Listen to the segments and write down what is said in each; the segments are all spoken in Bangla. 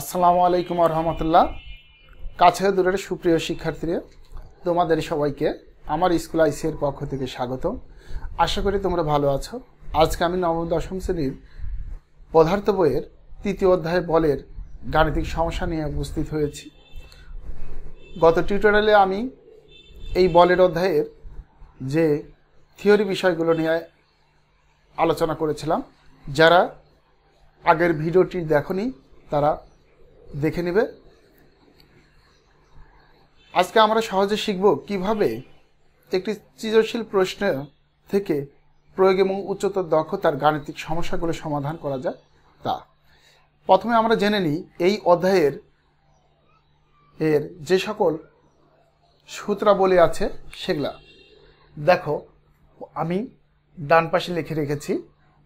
আসসালামু আলাইকুম রহমতুল্লাহ কাছে দূরের সুপ্রিয় শিক্ষার্থীরা তোমাদের সবাইকে আমার স্কুল আইসিএর পক্ষ থেকে স্বাগত আশা করি তোমরা ভালো আছো আজকে আমি নবম দশম শ্রেণীর পদার্থ বইয়ের তৃতীয় অধ্যায় বলের গাণিতিক সমস্যা নিয়ে উপস্থিত হয়েছি গত টিউটোরিয়ালে আমি এই বলের অধ্যায়ের যে থিওরি বিষয়গুলো নিয়ে আলোচনা করেছিলাম যারা আগের ভিডিওটি দেখনি তারা দেখে নেবে আজকে আমরা সহজে শিখব কিভাবে একটি সৃজনশীল প্রশ্ন থেকে প্রয়োগ এবং উচ্চতর দক্ষতার গাণিতিক সমস্যাগুলো সমাধান করা যায় তা প্রথমে আমরা জেনে নিই এই অধ্যায়ের এর যে সকল সূত্রাবলী আছে সেগুলা দেখো আমি ডান পাশে লিখে রেখেছি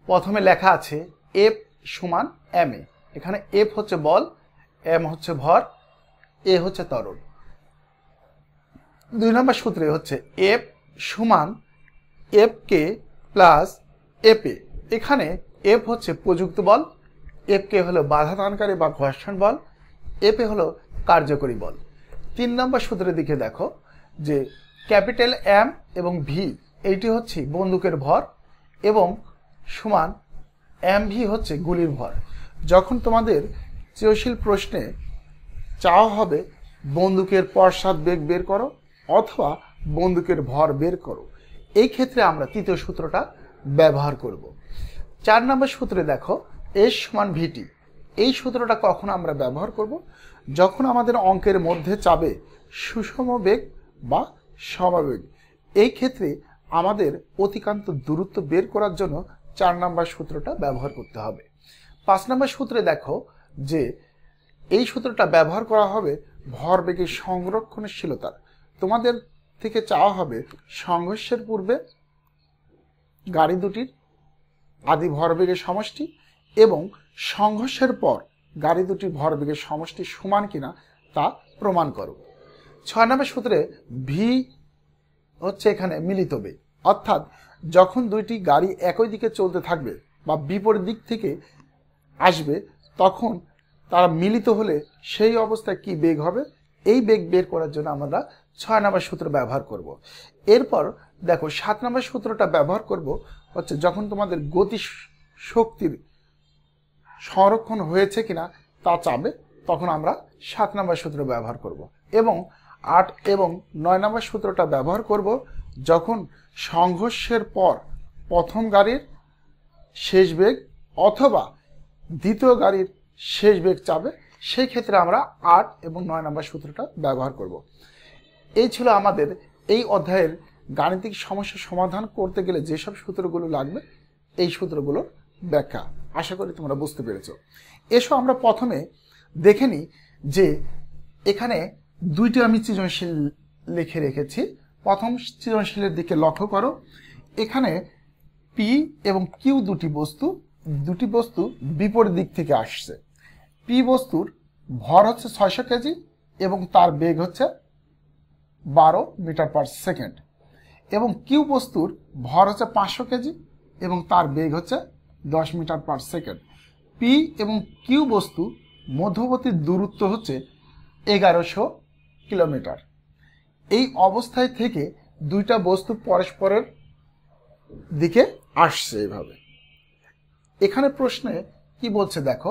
প্রথমে লেখা আছে এফ সমান এম এখানে এফ হচ্ছে বল এম হচ্ছে ভর এ হচ্ছে তরল দুই নম্বর সূত্রে হচ্ছে এফ সমান এফ কে প্লাস এপে এখানে এফ হচ্ছে প্রযুক্ত বল এফ কে হলো বাধা দানকারী বা ঘোষণ বল এপে হলো কার্যকরী বল তিন নম্বর সূত্রের দিকে দেখো যে ক্যাপিটাল এম এবং ভি এইটি হচ্ছে বন্দুকের ভর এবং সমান এম ভি হচ্ছে গুলির ভর যখন তোমাদের সৃজনশীল প্রশ্নে চাওয়া হবে বন্দুকের পশ্চাৎ বেগ বের করো অথবা বন্দুকের ভর বের করো এই ক্ষেত্রে আমরা তৃতীয় সূত্রটা ব্যবহার করব চার নম্বর সূত্রে দেখো এস সমান ভিটি এই সূত্রটা কখন আমরা ব্যবহার করব যখন আমাদের অঙ্কের মধ্যে চাবে সুষম বেগ বা সমাবেগ এই ক্ষেত্রে আমাদের অতিকান্ত দূরত্ব বের করার জন্য চার নম্বর সূত্রটা ব্যবহার করতে হবে পাঁচ নম্বর সূত্রে দেখো যে এই সূত্রটা ব্যবহার করা হবে ভরবেগের সংরক্ষণশীলতার তোমাদের থেকে চাওয়া হবে সংঘর্ষের পূর্বে গাড়ি দুটির আদি ভরবেগের সমষ্টি এবং সংঘর্ষের পর গাড়ি দুটির ভরবেগের সমষ্টি সমান কিনা তা প্রমাণ করো ছয় নম্বর সূত্রে ভি হচ্ছে এখানে মিলিত বেগ অর্থাৎ যখন দুইটি গাড়ি একই দিকে চলতে থাকবে বা বিপরীত দিক থেকে আসবে তখন তারা মিলিত হলে সেই অবস্থায় কি বেগ হবে এই বেগ বের করার জন্য আমরা ছয় নম্বর সূত্র ব্যবহার করব। এরপর দেখো সাত নম্বর সূত্রটা ব্যবহার করব হচ্ছে যখন তোমাদের গতি শক্তির সংরক্ষণ হয়েছে কিনা তা চাবে তখন আমরা সাত নম্বর সূত্র ব্যবহার করব। এবং আট এবং নয় নম্বর সূত্রটা ব্যবহার করব যখন সংঘর্ষের পর প্রথম গাড়ির শেষ বেগ অথবা দ্বিতীয় গাড়ির শেষ বেগ চাপে সেই ক্ষেত্রে আমরা আট এবং নয় নম্বর সূত্রটা ব্যবহার করব। এই ছিল আমাদের এই অধ্যায়ের গাণিতিক সমস্যা সমাধান করতে গেলে যেসব সূত্রগুলো লাগবে এই সূত্রগুলোর ব্যাখ্যা আশা করি তোমরা বুঝতে পেরেছ এসো আমরা প্রথমে দেখে নিই যে এখানে দুইটি আমি সৃজনশীল লিখে রেখেছি প্রথম সৃজনশীলের দিকে লক্ষ্য করো এখানে পি এবং কিউ দুটি বস্তু দুটি বস্তু বিপরীত দিক থেকে আসছে পি বস্তুর ভর হচ্ছে ছয়শো কেজি এবং তার বেগ হচ্ছে বারো মিটার পার সেকেন্ড এবং কিউ বস্তুর ভর হচ্ছে পাঁচশো কেজি এবং তার বেগ হচ্ছে দশ মিটার পার সেকেন্ড পি এবং কিউ বস্তু মধ্যবর্তী দূরত্ব হচ্ছে এগারোশো কিলোমিটার এই অবস্থায় থেকে দুইটা বস্তু পরস্পরের দিকে আসছে এইভাবে এখানে প্রশ্নে কি বলছে দেখো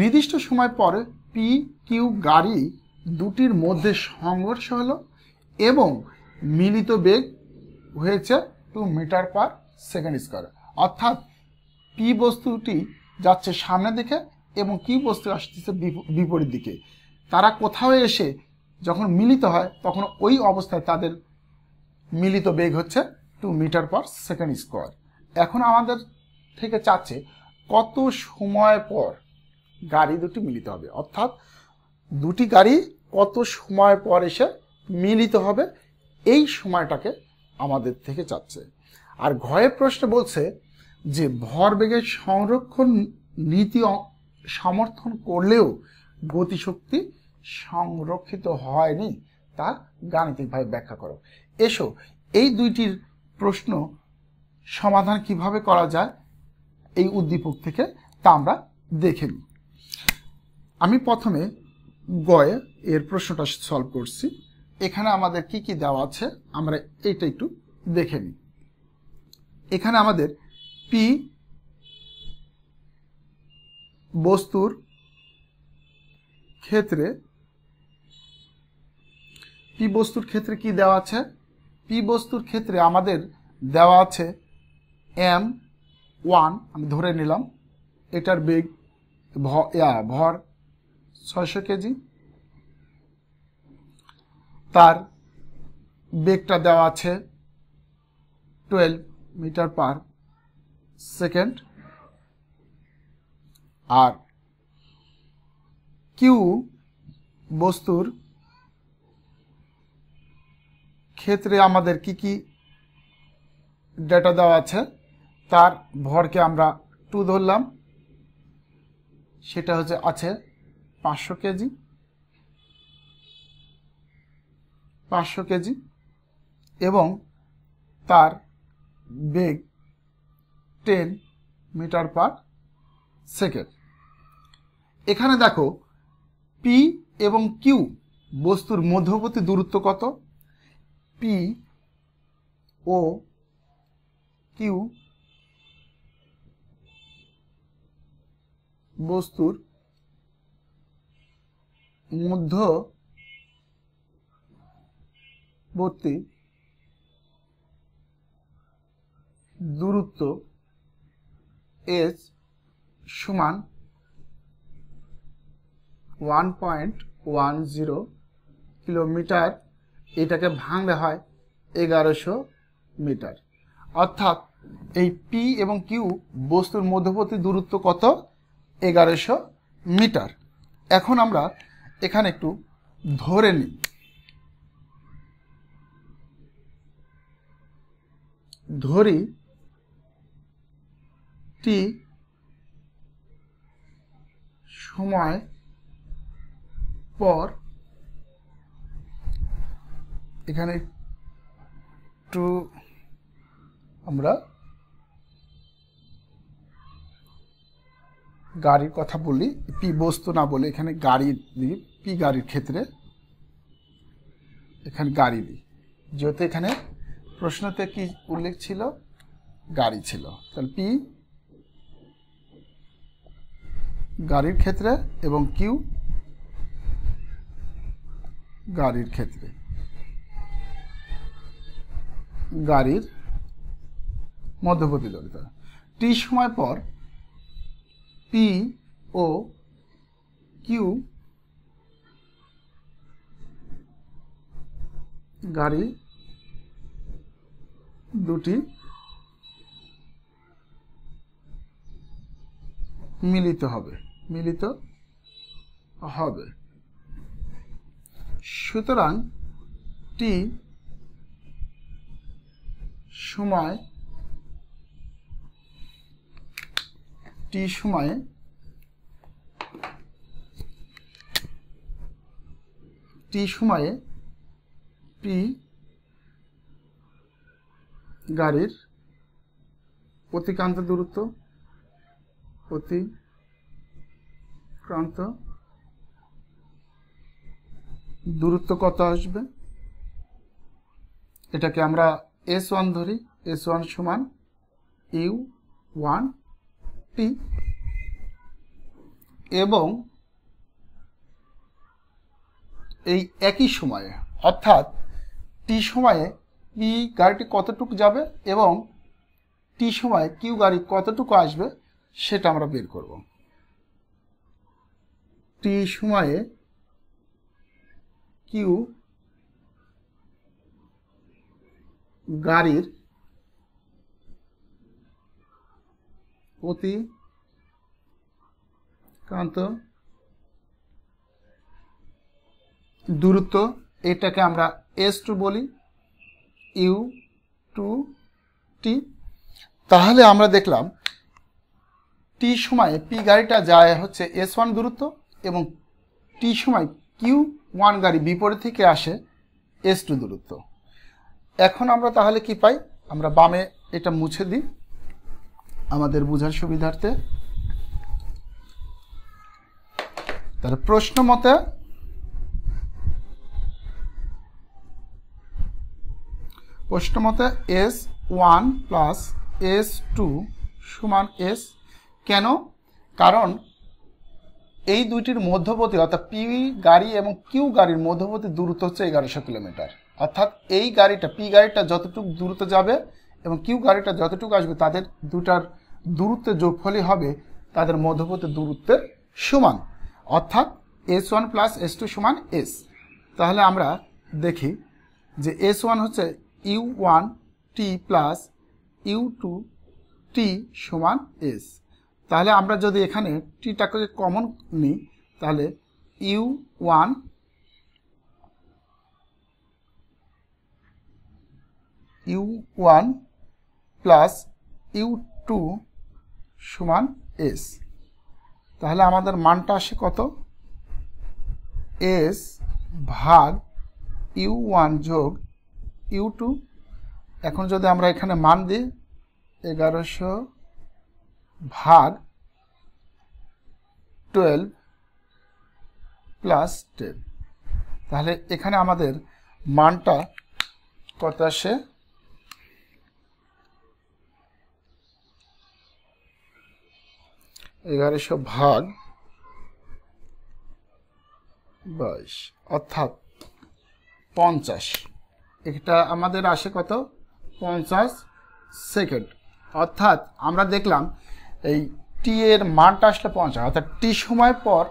নির্দিষ্ট সময় পরে পি কিউ গাড়ি দুটির মধ্যে সংঘর্ষ হলো এবং মিলিত বেগ হয়েছে two metre per second square অর্থাৎ পি বস্তুটি যাচ্ছে সামনের দিকে এবং কি বস্তু আসতেছে বিপরীত দিকে তারা কোথাও এসে যখন মিলিত হয় তখন ওই অবস্থায় তাদের মিলিত বেগ হচ্ছে two metre per second square এখন আমাদের থেকে চাচ্ছে কত সময় পর গাড়ি দুটি মিলিত হবে অর্থাৎ দুটি গাড়ি কত সময় পর এসে মিলিত হবে এই সময়টাকে আমাদের থেকে চাচ্ছে আর ঘয়ের প্রশ্ন বলছে যে ভরবেগের সংরক্ষণ নীতি সমর্থন করলেও গতিশক্তি সংরক্ষিত হয়নি তা গাণিতিকভাবে ব্যাখ্যা করো এসো এই দুইটির প্রশ্ন সমাধান কিভাবে করা যায় এই উদ্দীপক থেকে তা আমরা দেখে নিই আমি প্রথমে গয়ে এর প্রশ্নটা সলভ করছি এখানে আমাদের কি কি দেওয়া আছে আমরা এইটা একটু দেখে নিই এখানে আমাদের পি বস্তুর ক্ষেত্রে পি বস্তুর ক্ষেত্রে কি দেওয়া আছে পি বস্তুর ক্ষেত্রে আমাদের দেওয়া আছে এম ওয়ান আমি ধরে নিলাম এটার বেগ ভর ছয়শো কেজি তার বেগটা দেওয়া আছে টুয়েলভ মিটার পার সেকেন্ড আর কিউ বস্তুর ক্ষেত্রে আমাদের কি কি ডেটা দেওয়া আছে তার ভরকে আমরা টু ধরলাম সেটা হচ্ছে আছে পাঁচশো কেজি পাঁচশো কেজি এবং তার বেগ টেন মিটার পার সেকেন্ড এখানে দেখো পি এবং কিউ বস্তুর মধ্যবর্তী দূরত্ব কত পি ও কিউ বস্তুর মধ্যবর্তী দূরত্ব এস সমান one point one zero kilometre এটাকে ভাঙলে হয় এগারোশো মিটার অর্থাৎ এই পি এবং কিউ বস্তুর মধ্যবর্তী দূরত্ব কত এগারোশো মিটার এখন আমরা এখানে একটু ধরে নিই ধরি টি সময় পর এখানে একটু আমরা গাড়ির কথা বলি পি বস্তু না বলে এখানে গাড়ি দিই পি গাড়ির ক্ষেত্রে এখানে গাড়ি দিই যেহেতু এখানে প্রশ্নতে কি উল্লেখ ছিল গাড়ি ছিল তাহলে পি গাড়ির ক্ষেত্রে এবং কিউ গাড়ির ক্ষেত্রে গাড়ির মধ্যবর্তী দরিদ্র টি সময় পর পি ও কিউ গাড়ি দুটি মিলিত হবে মিলিত হবে সুতরাং টি সময় টি সময়ে টি সময়ে পি গাড়ির অতিক্রান্ত দূরত্ব অতিক্রান্ত দূরত্ব কত আসবে এটাকে আমরা এস ওয়ান ধরি এস ওয়ান সমান ইউ ওয়ান পি এবং এই একই সময়ে অর্থাৎ টি সময়ে পি গাড়িটি কতটুকু যাবে এবং টি সময়ে কিউ গাড়ি কতটুকু আসবে সেটা আমরা বের করব টি সময়ে কিউ গাড়ির অতি কান্ত দূরত্ব এটাকে আমরা এস টু বলি ইউ টু টি তাহলে আমরা দেখলাম টি সময় পি গাড়িটা যায় হচ্ছে এস ওয়ান দূরত্ব এবং টি সময় কিউ ওয়ান গাড়ি বিপরীত থেকে আসে এস টু দূরত্ব এখন আমরা তাহলে কি পাই আমরা বামে এটা মুছে দিই আমাদের বোঝার সুবিধার্থে তাহলে প্রশ্ন মতে প্রশ্ন মতে S one plus S two সমান এস কেন কারণ এই দুইটির মধ্যবর্তী অর্থাৎ পি গাড়ি এবং কিউ গাড়ির মধ্যবর্তী দূরত্ব হচ্ছে এগারোশো কিলোমিটার অর্থাৎ এই গাড়িটা পি গাড়িটা যতটুকু দূরত্ব যাবে এবং কিউ গাড়িটা যতটুকু আসবে তাদের দুটার দূরত্বের যোগফলই হবে তাদের মধ্যবর্তী দূরত্বের সমান অর্থাৎ S one plus S two সমান এস তাহলে আমরা দেখি যে এস ওয়ান হচ্ছে U one T plus U two T সমান এস তাহলে আমরা যদি এখানে টিটাকে কমন নিই তাহলে U one U one plus U two সমান এস তাহলে আমাদের মানটা আসে কত এস ভাগ ইউ ওয়ান যোগ ইউ টু এখন যদি আমরা এখানে মান দিই এগারোশো ভাগ টুয়েলভ প্লাস টেন তাহলে এখানে আমাদের মানটা কত আসে এগারোশো ভাগ বাইশ অর্থাৎ পঞ্চাশ এটা আমাদের আসে কত পঞ্চাশ সেকেন্ড অর্থাৎ আমরা দেখলাম এই টি এর মানটা আসলে পঞ্চাশ অর্থাৎ টি সময় পর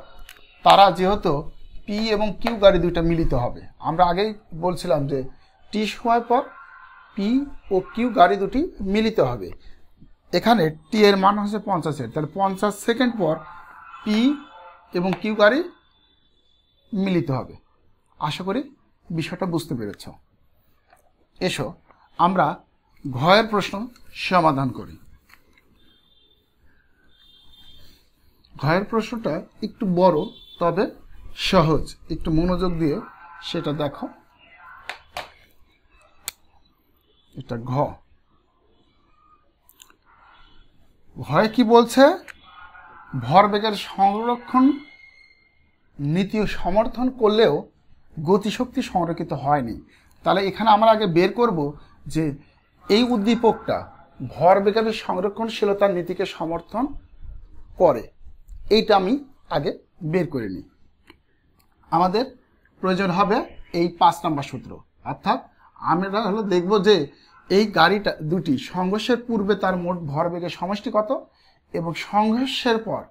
তারা যেহেতু পি এবং কিউ গাড়ি দুইটা মিলিত হবে আমরা আগেই বলছিলাম যে টি সময় পর পি ও কিউ গাড়ি দুটি মিলিত হবে এখানে টি এর মান হচ্ছে পঞ্চাশ পঞ্চাশের তাহলে পঞ্চাশ সেকেন্ড পর পি এবং কিউ গাড়ি মিলিত হবে আশা করি বিষয়টা বুঝতে পেরেছ এসো আমরা ঘয়ের প্রশ্ন সমাধান করি ঘয়ের প্রশ্নটা একটু বড় তবে সহজ একটু মনোযোগ দিয়ে সেটা দেখো এটা ঘ ঘয়ে কি বলছে ভরবেগের সংরক্ষণ নীতি সমর্থন করলেও গতিশক্তি সংরক্ষিত হয়নি তাহলে এখানে আমরা আগে বের করব যে এই উদ্দীপকটা ভরবেগের সংরক্ষণশীলতার নীতিকে সমর্থন করে এইটা আমি আগে বের করে নিই আমাদের প্রয়োজন হবে এই পাঁচ নম্বর সূত্র অর্থাৎ আমরা হলো দেখব যে এই গাড়িটা দুটি সংঘর্ষের পূর্বে তার মোট ভরবেগের সমষ্টি কত এবং সংঘর্ষের পর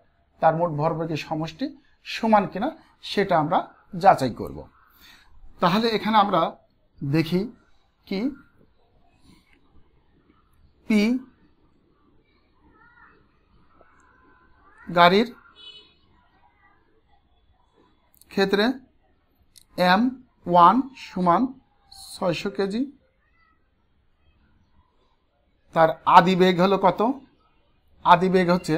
তার মোট ভরবেগের সমষ্টি সমান কিনা সেটা আমরা যাচাই করব তাহলে এখানে আমরা দেখি কি পি গাড়ির ক্ষেত্রে এম ওয়ান সমান ছয়শো কেজি তার আদি বেগ হলো কত আদি বেগ হচ্ছে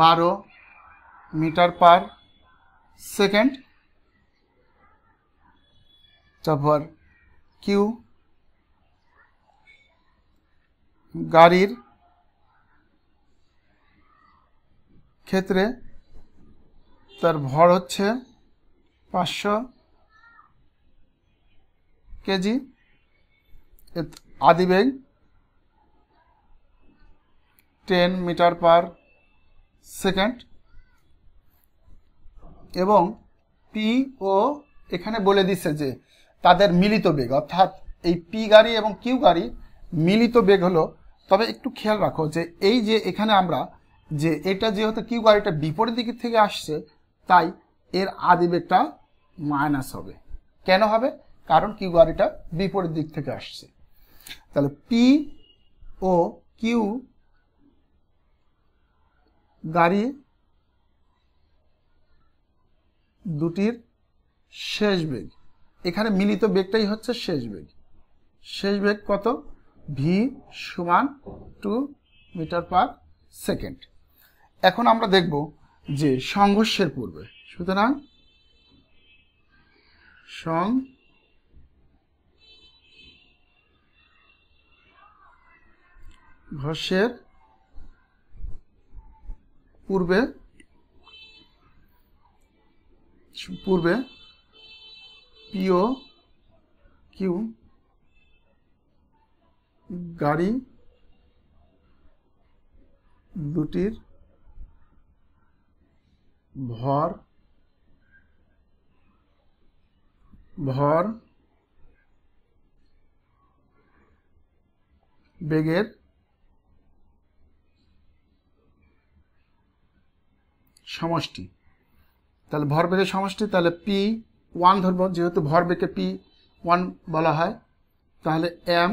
বারো মিটার পার সেকেন্ড তারপর কিউ গাড়ির ক্ষেত্রে তার ভর হচ্ছে পাঁচশো কেজি আদি বেগ টেন মিটার পার সেকেন্ড এবং পি ও এখানে বলে দিচ্ছে যে তাদের মিলিত বেগ অর্থাৎ এই পি গাড়ি এবং কিউ গাড়ি মিলিত বেগ হলো তবে একটু খেয়াল রাখো যে এই যে এখানে আমরা যে এটা যেহেতু কিউ গাড়িটা বিপরীত দিক থেকে আসছে তাই এর আদি বেগটা মাইনাস হবে কেন হবে কারণ কিউ আর এটা বিপরীত দিক থেকে আসছে তাহলে পি ও কিউ গাড়ি দুটির শেষ বেগ এখানে মিলিত বেগটাই হচ্ছে শেষ বেগ শেষ বেগ কত ভি সমান টু মিটার পার সেকেন্ড এখন আমরা দেখব যে সংঘর্ষের পূর্বে সুতরাং সং ঘষের পূর্বে পূর্বে পিও কিউ গাড়ি দুটির ভর ভর বেগের সমষ্টি তাহলে ভরবেগের সমষ্টি তাহলে পি ওয়ান ধরবো যেহেতু ভরবেগকে পি ওয়ান বলা হয় তাহলে এম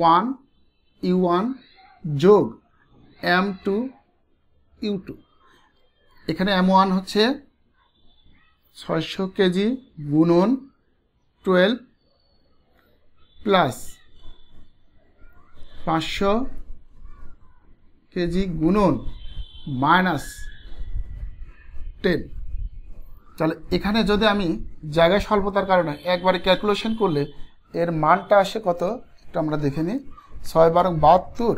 ওয়ান ইউ ওয়ান যোগ এম টু ইউ টু এখানে এম ওয়ান হচ্ছে ছয়শো কেজি গুণন টুয়েলভ প্লাস পাঁচশো কেজি গুণন মাইনাস টেন তাহলে এখানে যদি আমি জায়গায় স্বল্পতার কারণে একবারে ক্যালকুলেশন করলে এর মানটা আসে কত একটু আমরা দেখে নিই ছয় বারো বাহাত্তর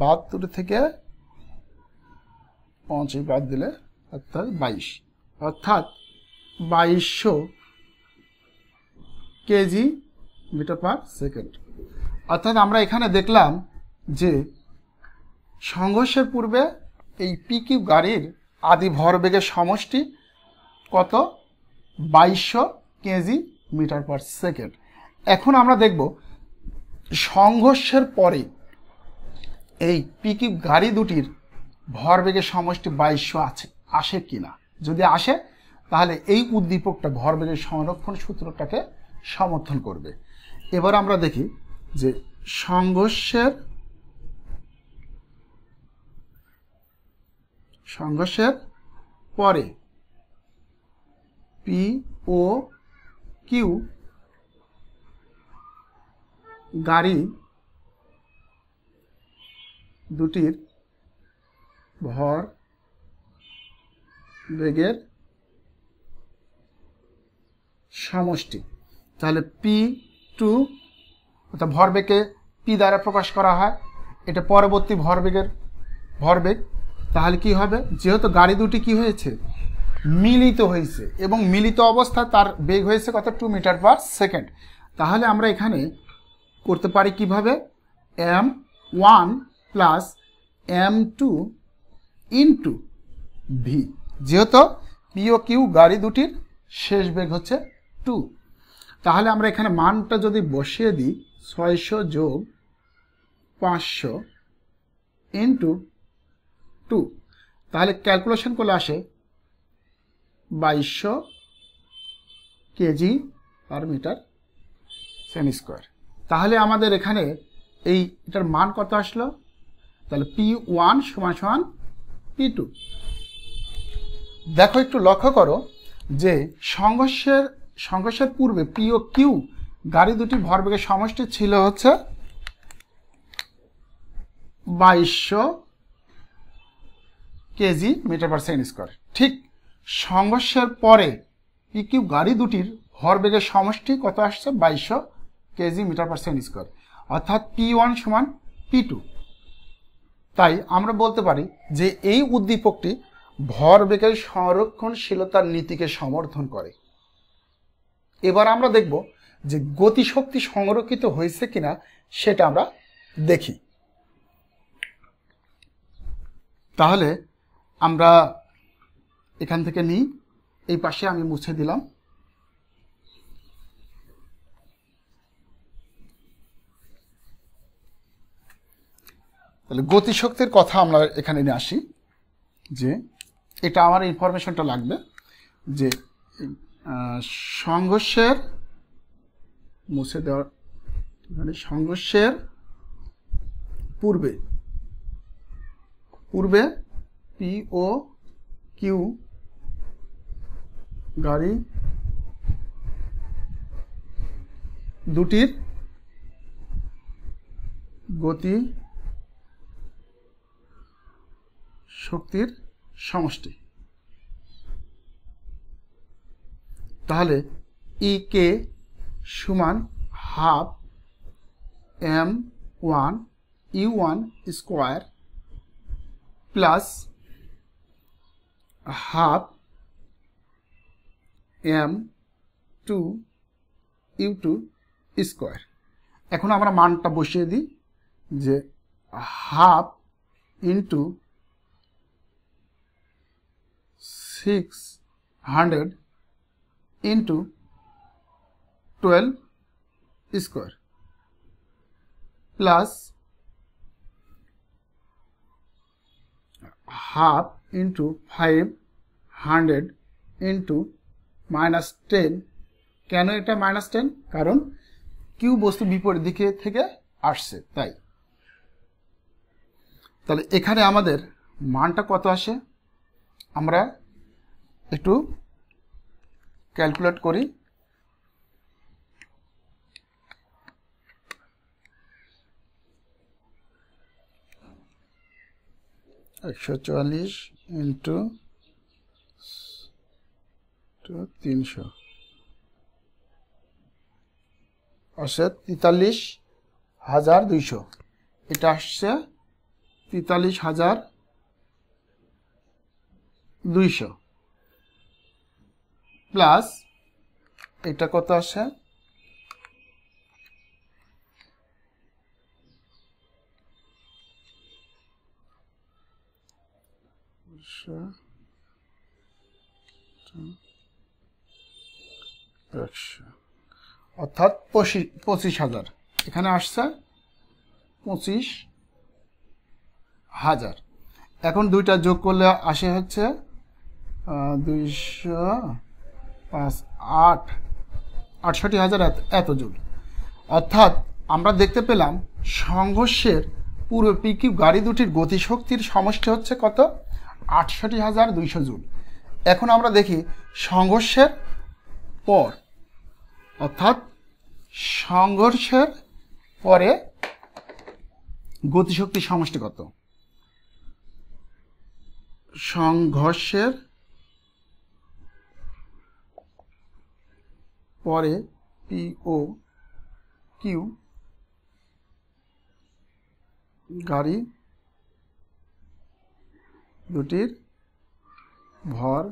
বাহাত্তর থেকে পঞ্চাশ বাদ দিলে অর্থাৎ বাইশ অর্থাৎ বাইশশো কেজি মিটার পার সেকেন্ড অর্থাৎ আমরা এখানে দেখলাম যে সংঘর্ষের পূর্বে এই পিকিউ গাড়ির আদি ভরবেগের সমষ্টি কত বাইশশো কেজি মিটার পার সেকেন্ড এখন আমরা দেখব সংঘর্ষের পরে এই পিকি গাড়ি দুটির ভরবেগের সমষ্টি বাইশশো আছে আসে কি না যদি আসে তাহলে এই উদ্দীপকটা ভরবেগের সংরক্ষণ সূত্রটাকে সমর্থন করবে এবার আমরা দেখি যে সংঘর্ষের সংঘর্ষের পরে পি ও কিউ গাড়ি দুটির ভর বেগের সমষ্টি তাহলে পি টু অর্থাৎ ভরবেগকে পি দ্বারা প্রকাশ করা হয় এটা পরবর্তী ভরবেগের ভরবেগ তাহলে কি হবে যেহেতু গাড়ি দুটি কি হয়েছে মিলিত হয়েছে এবং মিলিত অবস্থা তার বেগ হয়েছে কত টু মিটার পার সেকেন্ড তাহলে আমরা এখানে করতে পারি কিভাবে M one plus M two into V যেহেতু পিও কিউ গাড়ি দুটির শেষ বেগ হচ্ছে টু তাহলে আমরা এখানে মানটা যদি বসিয়ে দিই ছয়শো যোগ পাঁচশো ইন্টু টু তাহলে ক্যালকুলেশন করলে আসে বাইশশো কেজি পার মিটার সেমি স্কোয়ার তাহলে আমাদের এখানে এই এটার মান কত আসলো তাহলে পি ওয়ান সমান সমান পি টু দেখো একটু লক্ষ্য করো যে সংঘর্ষের সংঘর্ষের পূর্বে পি ও কিউ গাড়ি দুটি ভরবেগের সমষ্টি ছিল হচ্ছে বাইশশো KG metre per second square ঠিক সংঘর্ষের পরে ইকিউ গাড়ি দুটির বেগের সমষ্টি কত আসছে বাইশশো KG metre per second square অর্থাৎ পি ওয়ান সমান পি টু তাই আমরা বলতে পারি যে এই উদ্দীপকটি ভরবেগের সংরক্ষণশীলতার নীতিকে সমর্থন করে এবার আমরা দেখব যে গতিশক্তি সংরক্ষিত হয়েছে কিনা সেটা আমরা দেখি তাহলে আমরা এখান থেকে নিই এই পাশে আমি মুছে দিলাম তাহলে গতিশক্তির কথা আমরা এখানে নিয়ে আসি যে এটা আমার ইনফরমেশনটা লাগবে যে সংঘর্ষের মুছে দেওয়ার মানে সংঘর্ষের পূর্বে পূর্বে ও কিউ গাড়ি দুটির গতি শক্তির সমষ্টি তাহলে ই কে সমান half M one E one square plus half M two U two square এখন আমরা মানটা বসিয়ে দিই যে half into six hundred into twelve square plus half into five hundred minus minus ten কেন এটা মাইনাস টেন কারণ q বস্তু বিপরীত দিকে থেকে আসছে তাই তাহলে এখানে আমাদের মানটা কত আসে আমরা একটু ক্যালকুলেট করি একশো চুয়াল্লিশ ইন্টু তিনশো আসে তেতাল্লিশ হাজার দুইশো এটা আসছে তেতাল্লিশ হাজার দুইশো প্লাস এটা কত আসে একশো অর্থাৎ পঁচিশ হাজার এখানে আসছে পঁচিশ হাজার এখন দুইটা যোগ করলে আসে হচ্ছে দুইশো পাঁচ আট আটষট্টি হাজার এত জুল অর্থাৎ আমরা দেখতে পেলাম সংঘর্ষের পূর্বে পিকিপ গাড়ি দুটির গতিশক্তির সমষ্টি হচ্ছে কত আটষট্টি হাজার দুইশো জুল এখন আমরা দেখি সংঘর্ষের পর অর্থাৎ সংঘর্ষের পরে গতিশক্তি সমষ্টি কত সংঘর্ষের পরে পিও কিউ গাড়ি দুটির ভর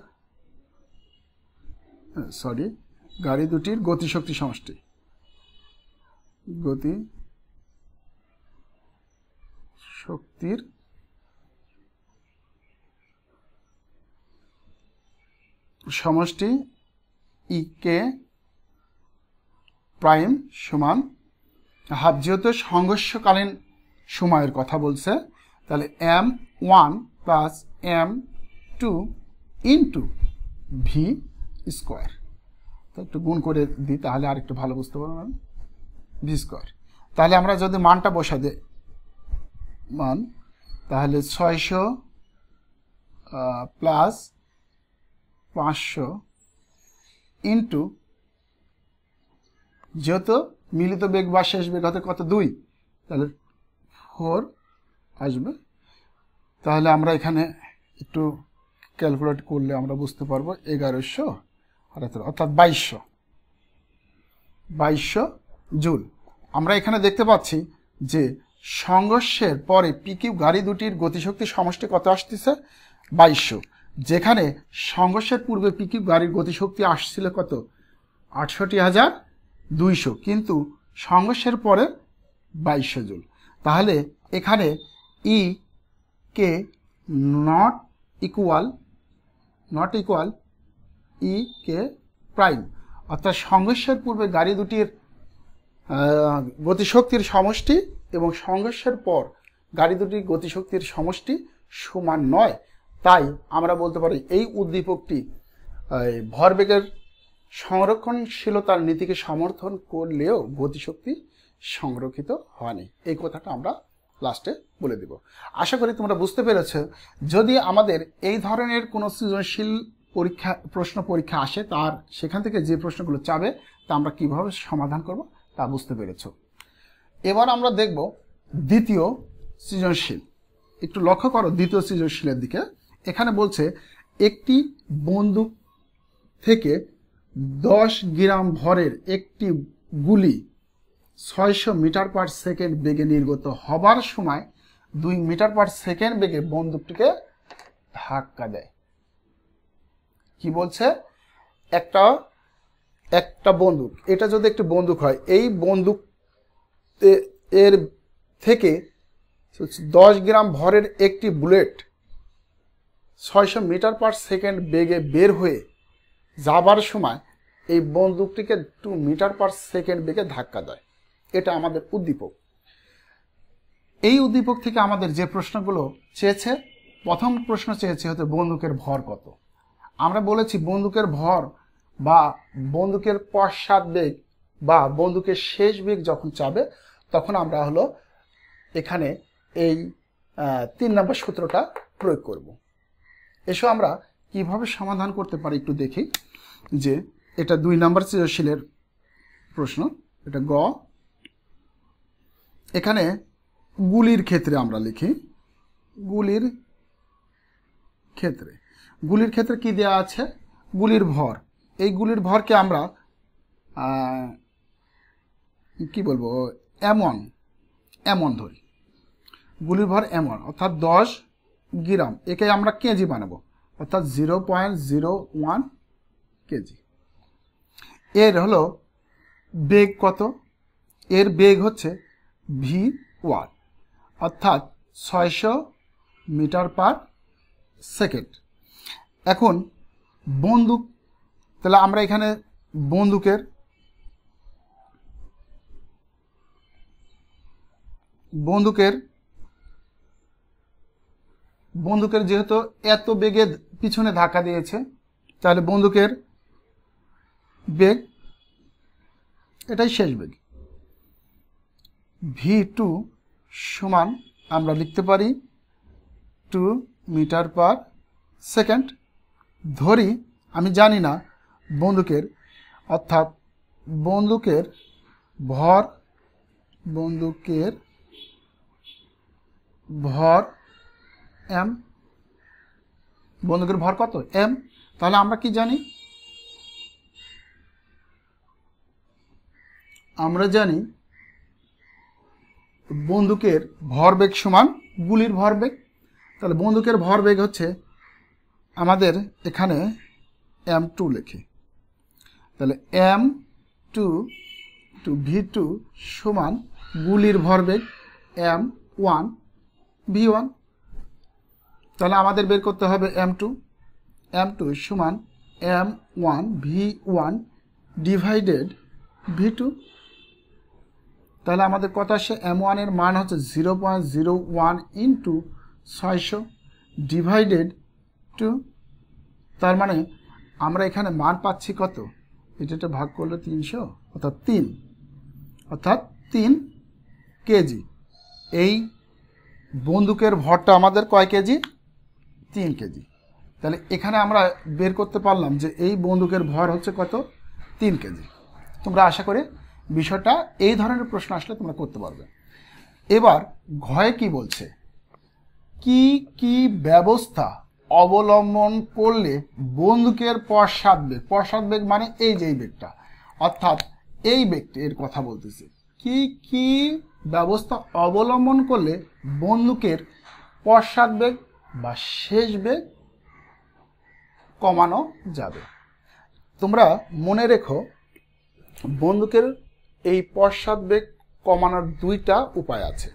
সরি গাড়ি দুটির গতিশক্তি সমষ্টি গতি শক্তির সমষ্টি ইকে e প্রাইম সমান হাফ যেহেতু সংঘর্ষকালীন সময়ের কথা বলছে তাহলে M one M two into V square তো একটু গুণ করে দিই তাহলে আর একটু ভালো বুঝতে পারবো আমি ভি স্কোয়ার তাহলে আমরা যদি মানটা বসা দে মান তাহলে ছয়শো প্লাস পাঁচশো ইন্টু যেহেতু মিলিত বেগ বা শেষ বেগ হতে কত দুই তাহলে ফোর আসবে তাহলে আমরা এখানে একটু ক্যালকুলেট করলে আমরা বুঝতে পারবো এগারোশো আটাত্তর অর্থাৎ বাইশশো বাইশশো জুল আমরা এখানে দেখতে পাচ্ছি যে সংঘর্ষের পরে পিকিউ গাড়ি দুটির গতিশক্তি সমষ্টি কত আসতেছে বাইশশো যেখানে সংঘর্ষের পূর্বে পিকিউ গাড়ির গতিশক্তি আসছিল কত আটষট্টি হাজার দুইশো কিন্তু সংঘর্ষের পরে বাইশশো জুল তাহলে এখানে E K not equal not equal E K prime অর্থাৎ সংঘর্ষের পূর্বে গাড়ি দুটির গতিশক্তির সমষ্টি এবং সংঘর্ষের পর গাড়ি দুটির গতিশক্তির সমষ্টি সমান নয় তাই আমরা বলতে পারি এই উদ্দীপকটি ভরবেগের সংরক্ষণশীলতার নীতিকে সমর্থন করলেও গতিশক্তি সংরক্ষিত হয়নি এই কথাটা আমরা লাস্টে বলে দিব আশা করি তোমরা বুঝতে পেরেছ যদি আমাদের এই ধরনের কোনো সৃজনশীল পরীক্ষা প্রশ্ন পরীক্ষা আসে তার সেখান থেকে যে প্রশ্নগুলো চাবে তা আমরা কিভাবে সমাধান করব তা বুঝতে পেরেছ এবার আমরা দেখব দ্বিতীয় সৃজনশীল একটু লক্ষ্য করো দ্বিতীয় সৃজনশীলের দিকে এখানে বলছে একটি বন্দুক থেকে দশ গ্রাম ভরের একটি গুলি ছয়শো মিটার পার সেকেন্ড বেগে নির্গত হবার সময় দুই মিটার পার সেকেন্ড বেগে বন্দুকটিকে ধাক্কা দেয় কি বলছে একটা একটা বন্দুক এটা যদি একটি বন্দুক হয় এই বন্দুক এর থেকে দশ গ্রাম ভরের একটি বুলেট ছয়শো মিটার পার সেকেন্ড বেগে বের হয়ে যাবার সময় এই বন্দুকটিকে টু মিটার পার সেকেন্ড বেগে ধাক্কা দেয় এটা আমাদের উদ্দীপক এই উদ্দীপক থেকে আমাদের যে প্রশ্নগুলো চেয়েছে প্রথম প্রশ্ন চেয়েছে হতে বন্দুকের ভর কত আমরা বলেছি বন্দুকের ভর বা বন্দুকের পশ্চাৎ বেগ বা বন্দুকের শেষ বেগ যখন চাবে তখন আমরা হলো এখানে এই তিন নম্বর সূত্রটা প্রয়োগ করব এসো আমরা কিভাবে সমাধান করতে পারি একটু দেখি যে এটা দুই নম্বর সৃজনশীলের প্রশ্ন এটা গ এখানে গুলির ক্ষেত্রে আমরা লিখি গুলির ক্ষেত্রে গুলির ক্ষেত্রে কি দেয়া আছে গুলির ভর এই গুলির ভরকে আমরা কি বলবো এমন এমন ধরি গুলির ভর এমন অর্থাৎ দশ গ্রাম একে আমরা কেজি বানাবো অর্থাৎ zero point zero one KG এর হলো বেগ কত এর বেগ হচ্ছে ভি ওয়ান অর্থাৎ ছয়শো মিটার পার সেকেন্ড এখন বন্দুক তাহলে আমরা এখানে বন্দুকের বন্দুকের বন্দুকের যেহেতু এত বেগে পিছনে ধাক্কা দিয়েছে তাহলে বন্দুকের বেগ এটাই শেষ বেগ ভি টু সমান আমরা লিখতে পারি টু মিটার পার সেকেন্ড ধরি আমি জানি না বন্দুকের অর্থাৎ বন্দুকের ভর বন্দুকের ভর এম বন্দুকের ভর কত এম তাহলে আমরা কি জানি আমরা জানি বন্দুকের ভরবেগ সমান গুলির ভরবেগ তাহলে বন্দুকের ভরবেগ হচ্ছে আমাদের এখানে এম টু লেখে তাহলে M two two V two সমান গুলির ভরবেগ এম ওয়ান ভি ওয়ান তাহলে আমাদের বের করতে হবে এম টু এম টু সমান M one V one divided V two তাহলে আমাদের কথা আসে এম ওয়ানের মান হচ্ছে zero point zero one into ছয়শো ডিভাইডেড টু তার মানে আমরা এখানে মান পাচ্ছি কত এটা ভাগ করলে তিনশো অর্থাৎ তিন অর্থাৎ তিন কেজি এই বন্দুকের ভরটা আমাদের কয় কেজি তিন কেজি তাহলে এখানে আমরা বের করতে পারলাম যে এই বন্দুকের ভর হচ্ছে কত তিন কেজি তোমরা আশা করে বিষয়টা এই ধরনের প্রশ্ন আসলে তোমরা করতে পারবে এবার ঘয়ে কি বলছে কি কি ব্যবস্থা অবলম্বন করলে বন্দুকের পশ্চাদ বেগ পশ্চাদ বেগ মানে এই যে এই বেগটা অর্থাৎ এই ব্যক্তি এর কথা বলতেছে কি কি ব্যবস্থা অবলম্বন করলে বন্দুকের পশ্চাদ বেগ বা শেষ বেগ কমানো যাবে তোমরা মনে রেখো বন্দুকের এই বেগ কমানোর দুইটা উপায় আছে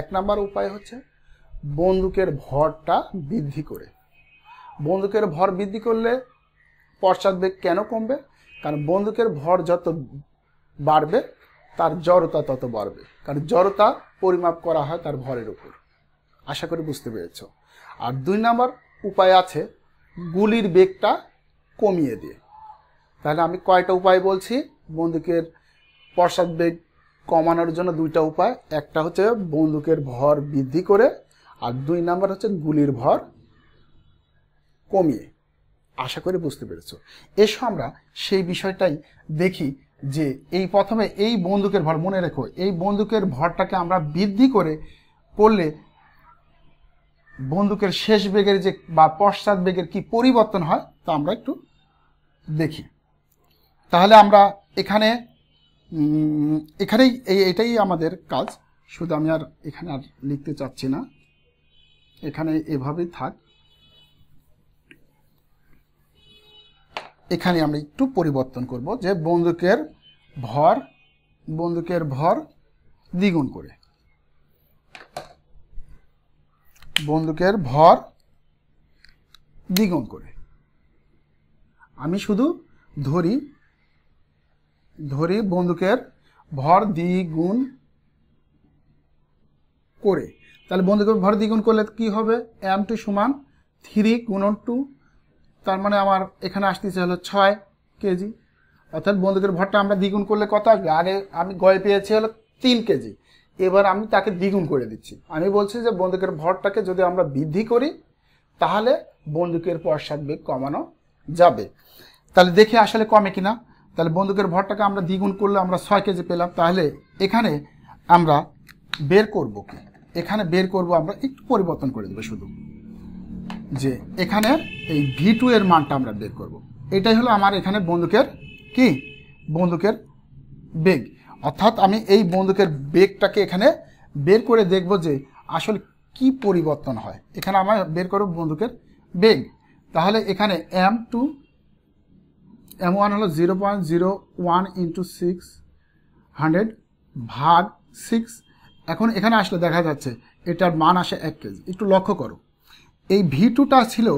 এক নাম্বার উপায় হচ্ছে বন্দুকের ভরটা বৃদ্ধি করে বন্দুকের ভর বৃদ্ধি করলে বেগ কেন কমবে কারণ বন্দুকের ভর যত বাড়বে তার জড়তা তত বাড়বে কারণ জড়তা পরিমাপ করা হয় তার ভরের উপর আশা করি বুঝতে পেরেছ আর দুই নাম্বার উপায় আছে গুলির বেগটা কমিয়ে দিয়ে তাহলে আমি কয়টা উপায় বলছি বন্দুকের পশ্চাৎবেগ কমানোর জন্য দুইটা উপায় একটা হচ্ছে বন্দুকের ভর বৃদ্ধি করে আর দুই নাম্বার হচ্ছে গুলির ভর কমিয়ে আশা করি বুঝতে পেরেছ এসো আমরা সেই বিষয়টাই দেখি যে এই প্রথমে এই বন্দুকের ভর মনে রেখো এই বন্দুকের ভরটাকে আমরা বৃদ্ধি করে করলে বন্দুকের শেষ বেগের যে বা পশ্চাদ বেগের কি পরিবর্তন হয় তা আমরা একটু দেখি তাহলে আমরা এখানে এখানেই এটাই আমাদের কাজ শুধু আমি আর এখানে আর লিখতে চাচ্ছি না এখানে এভাবেই থাক এখানে আমরা একটু পরিবর্তন করব যে বন্দুকের ভর বন্দুকের ভর দ্বিগুণ করে বন্দুকের ভর দ্বিগুণ করে আমি শুধু ধরি ধরি বন্দুকের ভর দ্বিগুণ করে তাহলে বন্দুকের ভর দ্বিগুণ করলে কি হবে এম টু সমান থ্রি গুণন টু তার মানে আমার এখানে আসতেছে হলো ছয় কেজি অর্থাৎ বন্দুকের ভরটা আমরা দ্বিগুণ করলে কত আগে আমি গয়ে পেয়েছি হলো তিন কেজি এবার আমি তাকে দ্বিগুণ করে দিচ্ছি আমি বলছি যে বন্দুকের ভরটাকে যদি আমরা বৃদ্ধি করি তাহলে বন্দুকের পশ্চাৎ বেগ কমানো যাবে তাহলে দেখি আসলে কমে কিনা তাহলে বন্দুকের ভরটাকে আমরা দ্বিগুণ করলে আমরা ছয় কেজি পেলাম তাহলে এখানে আমরা বের করব কি এখানে বের করব আমরা একটু পরিবর্তন করে দেবো শুধু যে এখানে এই ভি টু এর মানটা আমরা বের করব। এটাই হলো আমার এখানে বন্দুকের কি বন্দুকের বেগ অর্থাৎ আমি এই বন্দুকের বেগটাকে এখানে বের করে দেখব যে আসল কি পরিবর্তন হয় এখানে আমার বের করব বন্দুকের বেগ তাহলে এখানে এম টু এম ওয়ান হলো zero point zero one into six hundred ভাগ সিক্স এখন এখানে আসলে দেখা যাচ্ছে এটার মান আসে এক কেজি একটু লক্ষ্য করো এই ভি টুটা ছিল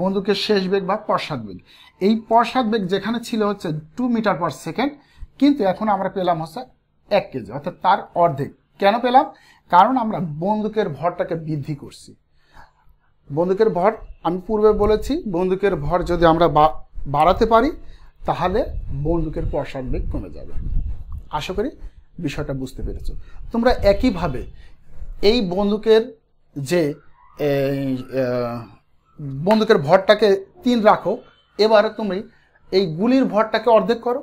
বন্দুকের শেষ বেগ বা পশাদ বেগ এই পশ্চাৎ বেগ যেখানে ছিল হচ্ছে টু মিটার পার সেকেন্ড কিন্তু এখন আমরা পেলাম হচ্ছে এক কেজি অর্থাৎ তার অর্ধেক কেন পেলাম কারণ আমরা বন্দুকের ভরটাকে বৃদ্ধি করছি বন্দুকের ভর আমি পূর্বে বলেছি বন্দুকের ভর যদি আমরা বাড়াতে পারি তাহলে বন্দুকের পশার বেগ কমে যাবে আশা করি বিষয়টা বুঝতে পেরেছ তোমরা একইভাবে এই বন্দুকের যে বন্দুকের ভরটাকে তিন রাখো এবারে তুমি এই গুলির ভরটাকে অর্ধেক করো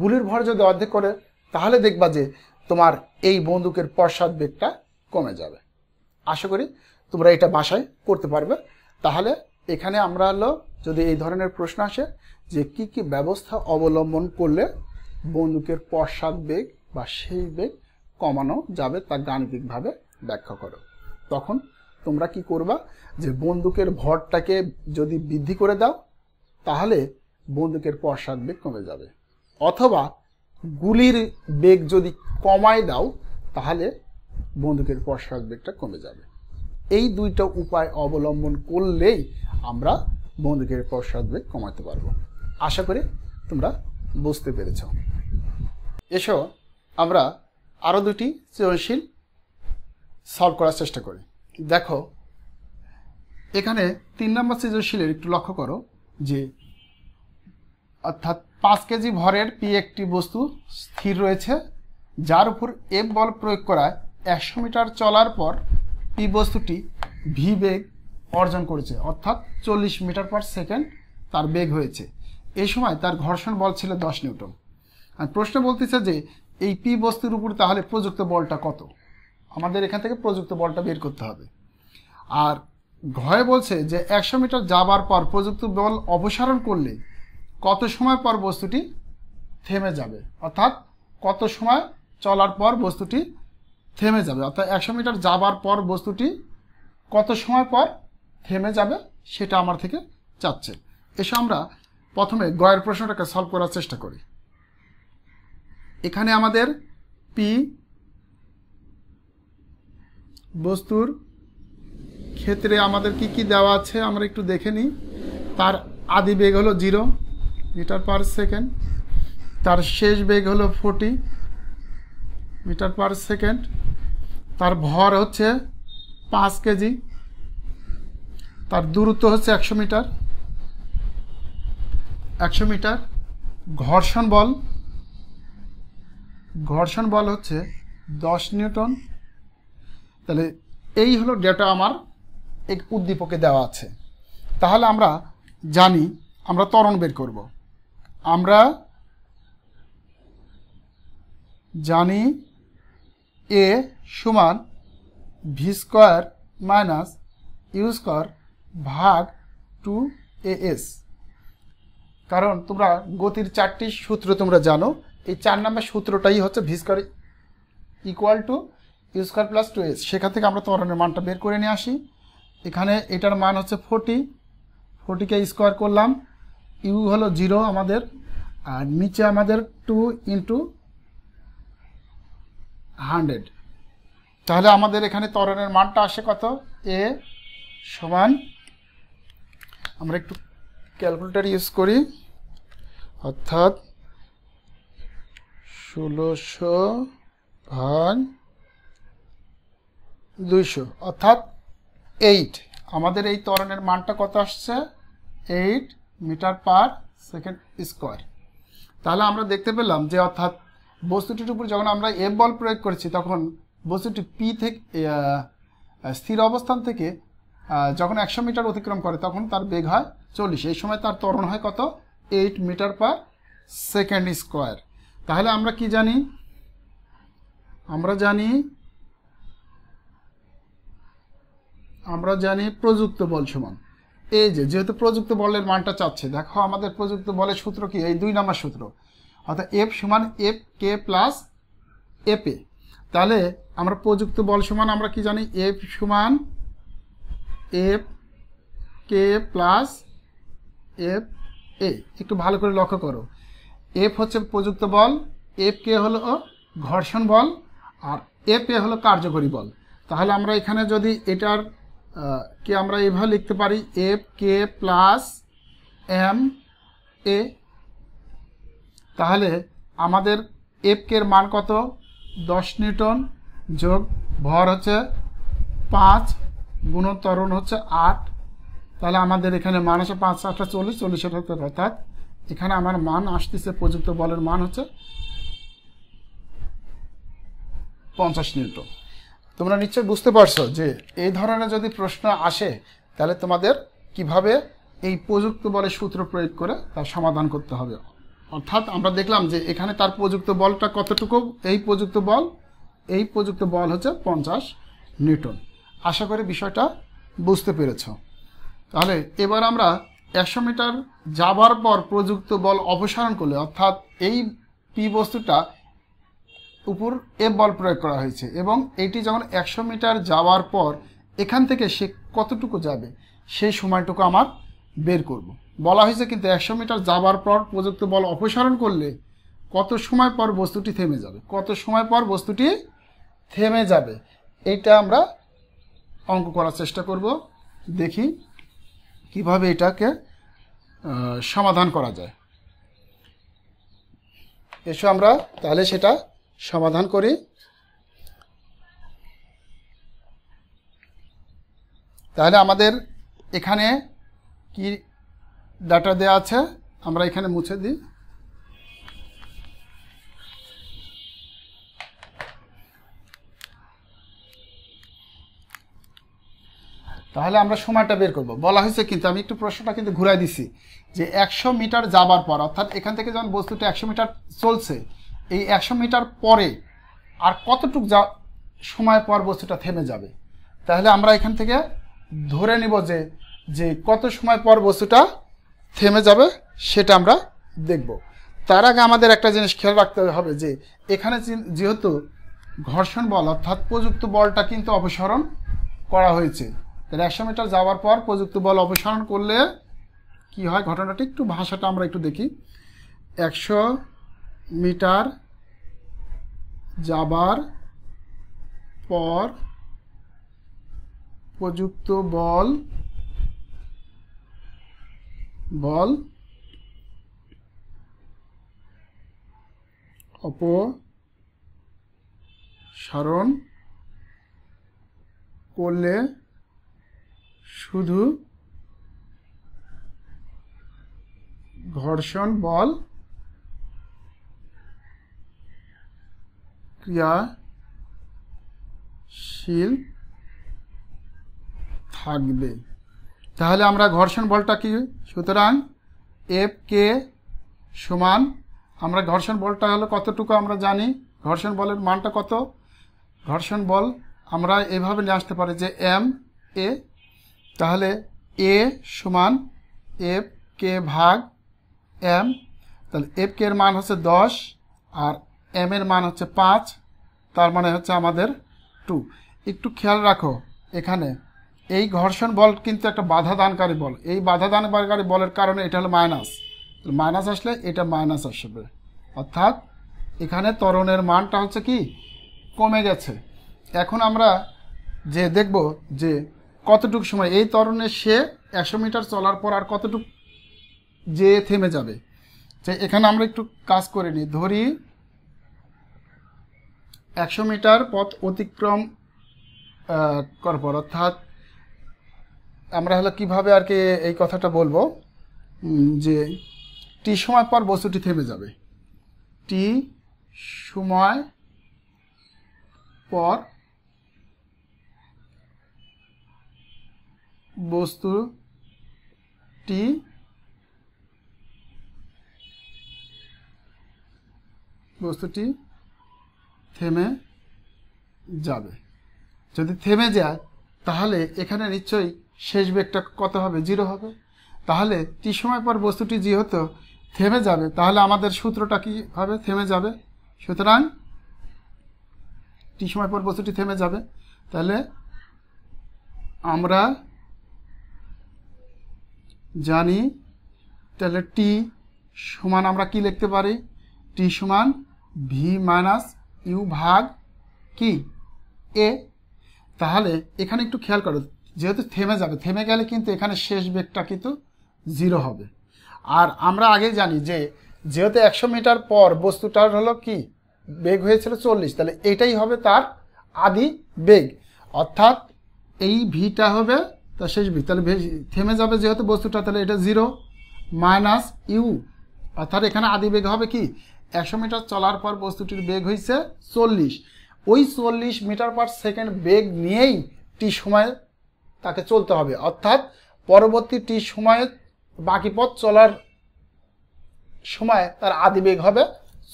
গুলির ভর যদি অর্ধেক করে তাহলে দেখবা যে তোমার এই বন্দুকের পশ্চাৎ বেগটা কমে যাবে আশা করি তোমরা এটা বাসায় করতে পারবে তাহলে এখানে আমরা হলো যদি এই ধরনের প্রশ্ন আসে যে কি কি ব্যবস্থা অবলম্বন করলে বন্দুকের পশ্চাদ বেগ বা সেই বেগ কমানো যাবে তা গাণিতিকভাবে ব্যাখ্যা করো তখন তোমরা কি করবা যে বন্দুকের ভরটাকে যদি বৃদ্ধি করে দাও তাহলে বন্দুকের পশ্চাদ বেগ কমে যাবে অথবা গুলির বেগ যদি কমায় দাও তাহলে বন্দুকের পশ্চাদ বেগটা কমে যাবে এই দুইটা উপায় অবলম্বন করলেই আমরা বন্দুকের পশ্চাদ বেগ কমাতে পারবো আশা করি তোমরা বুঝতে পেরেছ এসো আমরা আরও দুটি সৃজনশীল সলভ করার চেষ্টা করি দেখো এখানে তিন নম্বর সৃজনশীলের একটু লক্ষ্য করো যে অর্থাৎ পাঁচ কেজি ভরের পি একটি বস্তু স্থির রয়েছে যার উপর এফ বল প্রয়োগ করায় একশো মিটার চলার পর পি বস্তুটি ভি বেগ অর্জন করেছে অর্থাৎ চল্লিশ মিটার পার সেকেন্ড তার বেগ হয়েছে এই সময় তার ঘর্ষণ বল ছিল দশ নিউটন আর প্রশ্ন বলতেছে যে এই পি বস্তুর উপর তাহলে প্রযুক্ত বলটা কত আমাদের এখান থেকে প্রযুক্ত বলটা বের করতে হবে আর ঘয়ে বলছে যে একশো মিটার যাবার পর প্রযুক্ত বল অপসারণ করলে কত সময় পর বস্তুটি থেমে যাবে অর্থাৎ কত সময় চলার পর বস্তুটি থেমে যাবে অর্থাৎ একশো মিটার যাবার পর বস্তুটি কত সময় পর থেমে যাবে সেটা আমার থেকে চাচ্ছে এসে আমরা প্রথমে গয়ের প্রশ্নটাকে সলভ করার চেষ্টা করি এখানে আমাদের পি বস্তুর ক্ষেত্রে আমাদের কি কি দেওয়া আছে আমরা একটু দেখে নিই তার আদি বেগ হলো জিরো মিটার পার সেকেন্ড তার শেষ বেগ হলো ফোর্টি মিটার পার সেকেন্ড তার ভর হচ্ছে পাঁচ কেজি তার দূরত্ব হচ্ছে একশো মিটার একশো মিটার ঘর্ষণ বল ঘর্ষণ বল হচ্ছে দশ নিউটন তাহলে এই হলো ডেটা আমার এক উদ্দীপকে দেওয়া আছে তাহলে আমরা জানি আমরা ত্বরণ বের করব আমরা জানি এ সমান V square minus U square ভাগ টু এ এস কারণ তোমরা গতির চারটি সূত্র তোমরা জানো এই চার নম্বর সূত্রটাই হচ্ছে V square equal two U square plus two S সেখান থেকে আমরা ত্বরণের মানটা বের করে নিয়ে আসি এখানে এটার মান হচ্ছে ফোর্টি ফোর্টিকে স্কোয়ার করলাম ইউ হলো জিরো আমাদের আর নিচে আমাদের টু ইন্টু হান্ড্রেড তাহলে আমাদের এখানে ত্বরণের মানটা আসে কত এ সমান আমরা একটু ক্যালকুলেটার ইউজ করি অর্থাৎ ষোলোশো ভাগ দুইশো অর্থাৎ এইট আমাদের এই ত্বরণের মানটা কত আসছে eight metre per second square তাহলে আমরা দেখতে পেলাম যে অর্থাৎ বস্তুটির উপর যখন আমরা এফ বল প্রয়োগ করেছি তখন বস্তুটি পি থেকে স্থির অবস্থান থেকে যখন একশো মিটার অতিক্রম করে তখন তার বেগ হয় চল্লিশ এই সময় তার তরণ হয় কত eight metre per second square তাহলে আমরা কি জানি আমরা জানি আমরা জানি প্রযুক্ত বল সমান এই যে যেহেতু প্রযুক্ত বলের মানটা চাচ্ছে দেখো আমাদের প্রযুক্ত বলের সূত্র কি এই দুই নাম্বার সূত্র অর্থাৎ এফ সমান এফ কে প্লাস এপে তাহলে আমরা প্রযুক্ত বল সমান আমরা কি জানি এফ সমান F K plus F A একটু ভালো করে লক্ষ্য করো এফ হচ্ছে প্রযুক্ত বল এফ কে হলো ঘর্ষণ বল আর এফ এ হলো কার্যকরী বল তাহলে আমরা এখানে যদি এটার কে আমরা এভাবে লিখতে পারি F K plus M A তাহলে আমাদের এফ কের মান কত দশ নিউটন যোগ ভর হচ্ছে পাঁচ গুণত্বরণ হচ্ছে আট তাহলে আমাদের এখানে মান আছে পাঁচ আটটা চল্লিশ চল্লিশের হতে অর্থাৎ এখানে আমার মান আসতেছে প্রযুক্ত বলের মান হচ্ছে পঞ্চাশ নিউটন তোমরা নিশ্চয়ই বুঝতে পারছো যে এই ধরনের যদি প্রশ্ন আসে তাহলে তোমাদের কিভাবে এই প্রযুক্ত বলের সূত্র প্রয়োগ করে তার সমাধান করতে হবে অর্থাৎ আমরা দেখলাম যে এখানে তার প্রযুক্ত বলটা কতটুকু এই প্রযুক্ত বল এই প্রযুক্ত বল হচ্ছে পঞ্চাশ নিউটন আশা করি বিষয়টা বুঝতে পেরেছ তাহলে এবার আমরা একশো মিটার যাবার পর প্রযুক্ত বল অপসারণ করলে অর্থাৎ এই পি বস্তুটা উপর এ বল প্রয়োগ করা হয়েছে এবং এটি যখন একশো মিটার যাওয়ার পর এখান থেকে সে কতটুকু যাবে সেই সময়টুকু আমার বের করব। বলা হয়েছে কিন্তু একশো মিটার যাবার পর প্রযুক্ত বল অপসারণ করলে কত সময় পর বস্তুটি থেমে যাবে কত সময় পর বস্তুটি থেমে যাবে এটা আমরা অঙ্ক করার চেষ্টা করব দেখি কিভাবে এটাকে সমাধান করা যায় এসো আমরা তাহলে সেটা সমাধান করি তাহলে আমাদের এখানে কি ডাটা দেওয়া আছে আমরা এখানে মুছে দিই তাহলে আমরা সময়টা বের করব বলা হয়েছে কিন্তু আমি একটু প্রশ্নটা কিন্তু ঘুরাই দিছি যে একশো মিটার যাবার পর অর্থাৎ এখান থেকে যখন বস্তুটা একশো মিটার চলছে এই একশো মিটার পরে আর কতটুক যা সময় পর বস্তুটা থেমে যাবে তাহলে আমরা এখান থেকে ধরে নিব যে যে কত সময় পর বস্তুটা থেমে যাবে সেটা আমরা দেখব তার আগে আমাদের একটা জিনিস খেয়াল রাখতে হবে যে এখানে যেহেতু ঘর্ষণ বল অর্থাৎ প্রযুক্ত বলটা কিন্তু অপসারণ করা হয়েছে তাহলে একশো মিটার যাওয়ার পর প্রযুক্ত বল অপসারণ করলে কি হয় ঘটনাটি একটু ভাষাটা আমরা একটু দেখি একশো মিটার যাবার পর প্রযুক্ত বল বল অপসারণ করলে শুধু ঘর্ষণ বল ক্রিয়াশীল থাকবে তাহলে আমরা ঘর্ষণ বলটা কি সুতরাং এফ কে সমান আমরা ঘর্ষণ বলটা হলো কতটুকু আমরা জানি ঘর্ষণ বলের মানটা কত ঘর্ষণ বল আমরা এভাবে নিয়ে আসতে পারি যে এম এ তাহলে এ সমান এফ কে ভাগ এম তাহলে এফ কে এর মান হচ্ছে দশ আর এম এর মান হচ্ছে পাঁচ তার মানে হচ্ছে আমাদের টু একটু খেয়াল রাখো এখানে এই ঘর্ষণ বল কিন্তু একটা বাধা দানকারী বল এই বাধা দানকারী বলের কারণে এটা হলো মাইনাস মাইনাস আসলে এটা মাইনাস আসবে অর্থাৎ এখানে তরণের মানটা হচ্ছে কি কমে গেছে এখন আমরা যে দেখব যে কতটুক সময় এই তরণে সে একশো মিটার চলার পর আর কতটুক যে থেমে যাবে এখানে আমরা একটু কাজ করে নিই ধরি একশো মিটার পথ অতিক্রম করার পর অর্থাৎ আমরা হলো কিভাবে আর কি এই কথাটা বলবো যে টি সময় পর বস্তুটি থেমে যাবে টি সময় পর বস্তুটি বস্তুটি থেমে যাবে যদি থেমে যায় তাহলে এখানে নিশ্চয়ই শেষ বেগটা কত হবে জিরো হবে তাহলে টি সময় পর বস্তুটি যেহেতু থেমে যাবে তাহলে আমাদের সূত্রটা কি হবে থেমে যাবে সুতরাং টি সময় পর বস্তুটি থেমে যাবে তাহলে আমরা জানি তাহলে টি সমান আমরা কি লিখতে পারি টি সমান ভি মাইনাস ইউ ভাগ কি এ তাহলে এখানে একটু খেয়াল করো যেহেতু থেমে যাবে থেমে গেলে কিন্তু এখানে শেষ বেগটা কিন্তু জিরো হবে আর আমরা আগে জানি যে যেহেতু একশো মিটার পর বস্তুটার হলো কি বেগ হয়েছিল চল্লিশ তাহলে এটাই হবে তার আদি বেগ অর্থাৎ এই ভিটা হবে তা শেষ বিক তাহলে থেমে যাবে যেহেতু বস্তুটা তাহলে এটা জিরো মাইনাস ইউ অর্থাৎ এখানে আদি বেগ হবে কি একশো মিটার চলার পর বস্তুটির বেগ হয়েছে চল্লিশ ওই চল্লিশ মিটার পার সেকেন্ড বেগ নিয়েই টি সময়ে তাকে চলতে হবে অর্থাৎ পরবর্তী টি সময়ে বাকি পথ চলার সময় তার আদি বেগ হবে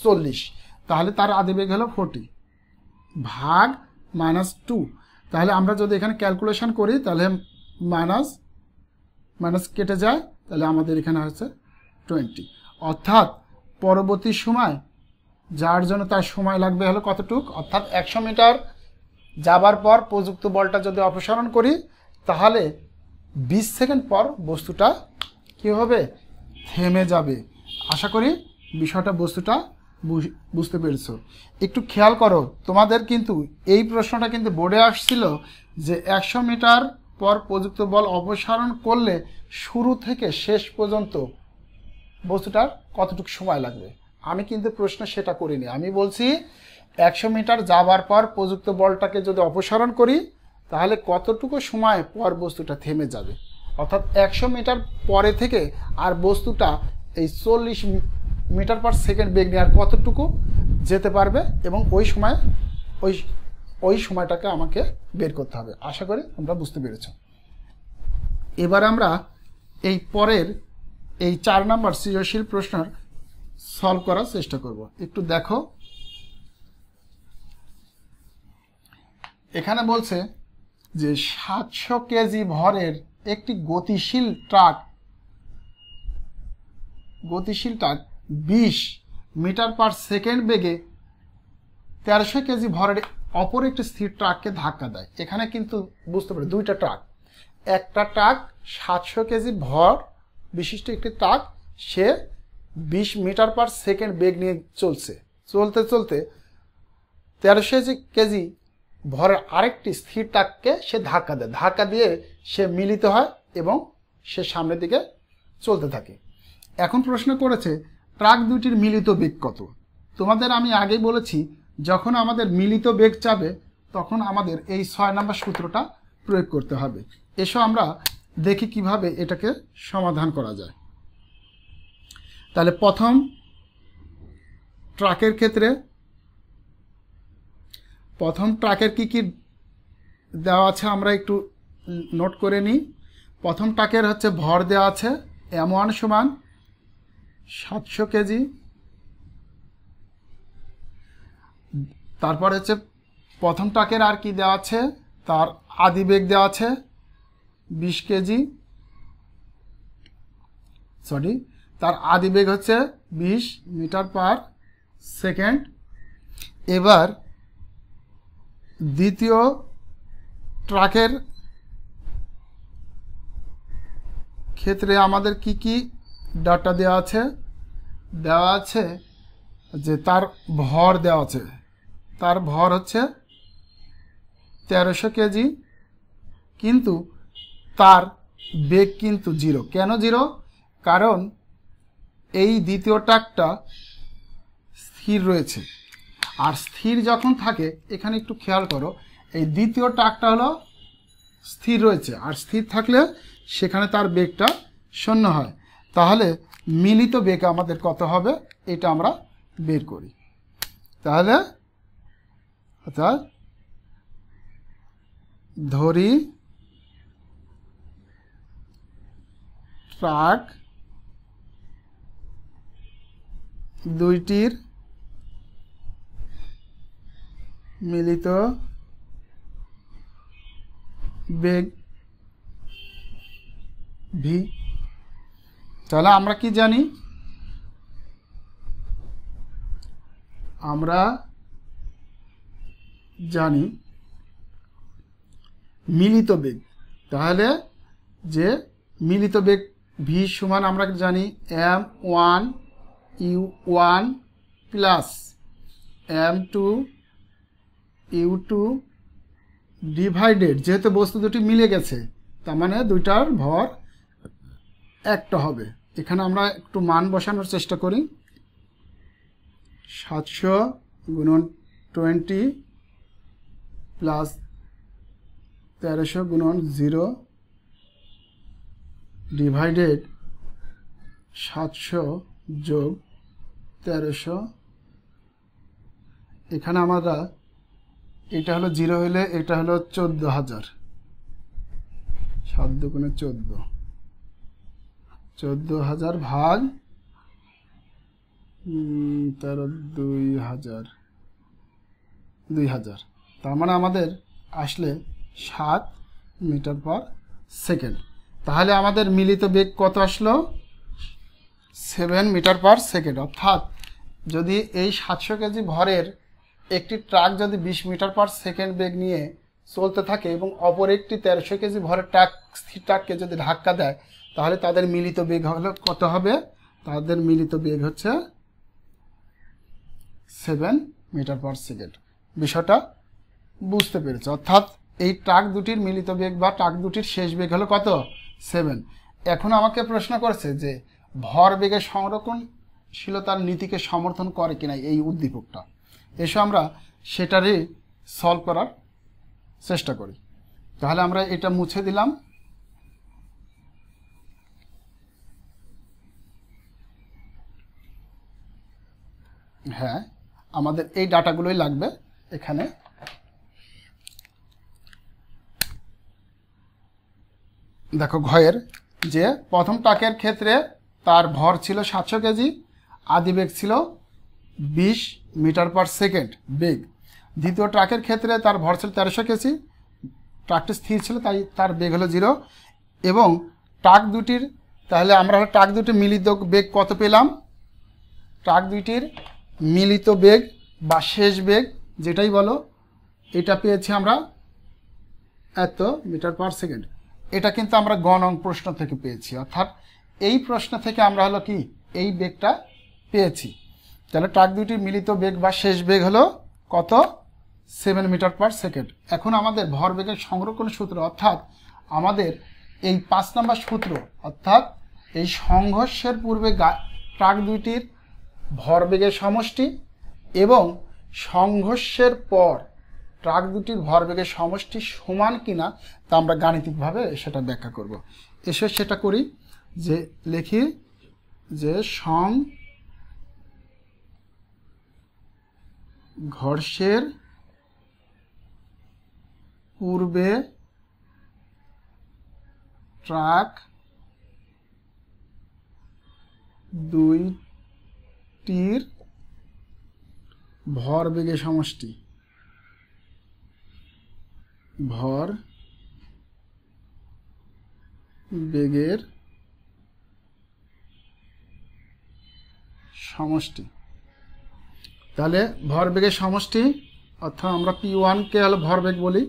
চল্লিশ তাহলে তার আদি বেগ হলো ফোর্টি ভাগ মাইনাস টু তাহলে আমরা যদি এখানে ক্যালকুলেশন করি তাহলে মাইনাস মাইনাস কেটে যায় তাহলে আমাদের এখানে হচ্ছে টোয়েন্টি অর্থাৎ পরবর্তী সময় যার জন্য তার সময় লাগবে হলো কতটুক অর্থাৎ একশো মিটার যাবার পর প্রযুক্ত বলটা যদি অপসারণ করি তাহলে বিশ সেকেন্ড পর বস্তুটা কি হবে থেমে যাবে আশা করি বিষয়টা বস্তুটা বুঝতে পেরেছ একটু খেয়াল করো তোমাদের কিন্তু এই প্রশ্নটা কিন্তু বোর্ডে আসছিল যে একশো মিটার পর প্রযুক্ত বল অপসারণ করলে শুরু থেকে শেষ পর্যন্ত বস্তুটার কতটুকু সময় লাগবে আমি কিন্তু প্রশ্ন সেটা করিনি আমি বলছি একশো মিটার যাবার পর প্রযুক্ত বলটাকে যদি অপসারণ করি তাহলে কতটুকু সময় পর বস্তুটা থেমে যাবে অর্থাৎ একশো মিটার পরে থেকে আর বস্তুটা এই চল্লিশ মিটার পার সেকেন্ড বেগ নিয়ে আর কতটুকু যেতে পারবে এবং ওই সময় ওই ওই সময়টাকে আমাকে বের করতে হবে আশা করি তোমরা বুঝতে পেরেছ এবার আমরা এই পরের এই চার নম্বর সৃজনশীল প্রশ্নের সলভ করার চেষ্টা করব একটু দেখো এখানে বলছে যে সাতশো কেজি ভরের একটি গতিশীল ট্রাক গতিশীল ট্রাক বিশ মিটার পার সেকেন্ড বেগে তেরোশো কেজি ভরের অপর একটি স্থির ট্রাককে ধাক্কা দেয় এখানে কিন্তু বুঝতে পারে দুইটা ট্রাক একটা ট্রাক সাতশো কেজি ভর বিশিষ্ট একটি ট্রাক সে বিশ মিটার পার সেকেন্ড বেগ নিয়ে চলছে চলতে চলতে তেরোশো কেজি ভরের আরেকটি স্থির ট্রাককে সে ধাক্কা দেয় ধাক্কা দিয়ে সে মিলিত হয় এবং সে সামনের দিকে চলতে থাকে এখন প্রশ্ন করেছে ট্রাক দুটির মিলিত বেগ কত তোমাদের আমি আগেই বলেছি যখন আমাদের মিলিত বেগ চাবে তখন আমাদের এই ছয় নম্বর সূত্রটা প্রয়োগ করতে হবে এসো আমরা দেখি কিভাবে এটাকে সমাধান করা যায় তাহলে প্রথম ট্রাকের ক্ষেত্রে প্রথম ট্রাকের কি কি দেওয়া আছে আমরা একটু নোট করে নিই প্রথম ট্রাকের হচ্ছে ভর দেওয়া আছে এমন সমান সাতশো কেজি তারপর হচ্ছে প্রথম টাকের আর কি দেওয়া আছে তার আদি বেগ দেওয়া আছে বিশ কেজি সরি তার আদি বেগ হচ্ছে বিশ মিটার পার সেকেন্ড এবার দ্বিতীয় ট্রাকের ক্ষেত্রে আমাদের কি কি ডাটা দেওয়া আছে দেওয়া আছে যে তার ভর দেওয়া আছে তার ভর হচ্ছে তেরোশো কেজি কিন্তু তার বেগ কিন্তু জিরো কেন জিরো কারণ এই দ্বিতীয় টাকটা স্থির রয়েছে আর স্থির যখন থাকে এখানে একটু খেয়াল করো এই দ্বিতীয় টাকটা হলো স্থির রয়েছে আর স্থির থাকলে সেখানে তার বেগটা শূন্য হয় তাহলে মিলিত বেগ আমাদের কত হবে এটা আমরা বের করি তাহলে অর্থাৎ ধরি ট্রাক দুইটির মিলিত বেগ ভি তাহলে আমরা কি জানি আমরা জানি মিলিত বেগ তাহলে যে মিলিত বেগ ভি সমান আমরা জানি M one U one plus M two U two divided যেহেতু বস্তু দুটি মিলে গেছে তার মানে দুইটার ভর একটা হবে এখানে আমরা একটু মান বসানোর চেষ্টা করি সাতশো গুণন টোয়েন্টি প্লাস তেরোশো গুণন জিরো ডিভাইডেড সাতশো যোগ তেরোশো এখানে আমরা এটা হলো জিরো হলে এটা হলো চোদ্দো হাজার সাত দুগুণে চোদ্দো চোদ্দো হাজার ভাগ তেরো দুই হাজার দুই হাজার তার মানে আমাদের আসলে সাত মিটার পার সেকেন্ড তাহলে আমাদের মিলিত বেগ কত আসলো সেভেন মিটার পার সেকেন্ড অর্থাৎ যদি এই সাতশো কেজি ভরের একটি ট্রাক যদি বিশ মিটার পার সেকেন্ড বেগ নিয়ে চলতে থাকে এবং অপর একটি তেরোশো কেজি ভরের ট্রাক স্থির ট্রাককে যদি ধাক্কা দেয় তাহলে তাদের মিলিত বেগ হলো কত হবে তাদের মিলিত বেগ হচ্ছে সেভেন মিটার পার সেকেন্ড বিষয়টা বুঝতে পেরেছে অর্থাৎ এই ট্রাক দুটির মিলিত বেগ বা ট্রাক দুটির শেষ বেগ হলো কত সেভেন এখন আমাকে প্রশ্ন করছে যে ভর বেগে সংরক্ষণশীলতার নীতিকে সমর্থন করে কিনা এই উদ্দীপকটা এসো আমরা সেটারই সলভ করার চেষ্টা করি তাহলে আমরা এটা মুছে দিলাম হ্যাঁ আমাদের এই ডাটাগুলোই লাগবে এখানে দেখো ঘয়ের যে প্রথম টাকের ক্ষেত্রে তার ভর ছিল সাতশো কেজি আদিবেগ ছিল বিশ মিটার পার সেকেন্ড বেগ দ্বিতীয় ট্রাকের ক্ষেত্রে তার ভর ছিল তেরোশো কেজি ট্রাকটি স্থির ছিল তাই তার বেগ হলো জিরো এবং ট্রাক দুটির তাহলে আমরা ট্রাক দুটির মিলিত বেগ কত পেলাম ট্রাক দুইটির মিলিত বেগ বা শেষ বেগ যেটাই বলো এটা পেয়েছি আমরা এত মিটার পার সেকেন্ড এটা কিন্তু আমরা গণং প্রশ্ন থেকে পেয়েছি অর্থাৎ এই প্রশ্ন থেকে আমরা হলো কি এই বেগটা পেয়েছি তাহলে ট্রাক দুটির মিলিত বেগ বা শেষ বেগ হলো কত সেভেন মিটার পার সেকেন্ড এখন আমাদের ভরবেগের সংরক্ষণ সূত্র অর্থাৎ আমাদের এই পাঁচ নম্বর সূত্র অর্থাৎ এই সংঘর্ষের পূর্বে ট্রাক দুইটির ভরবেগের সমষ্টি এবং সংঘর্ষের পর ট্রাক দুটির ভরবেগের সমষ্টি সমান কিনা তা আমরা গাণিতিকভাবে সেটা ব্যাখ্যা করব। এসে সেটা করি যে লিখি যে সং ঘর্ষের পূর্বে ট্রাক দুইটির ভরবেগে সমষ্টি ভর বেগের সমষ্টি তাহলে ভর বেগের সমষ্টি অর্থাৎ আমরা পি ওয়ানকে হলো বেগ বলি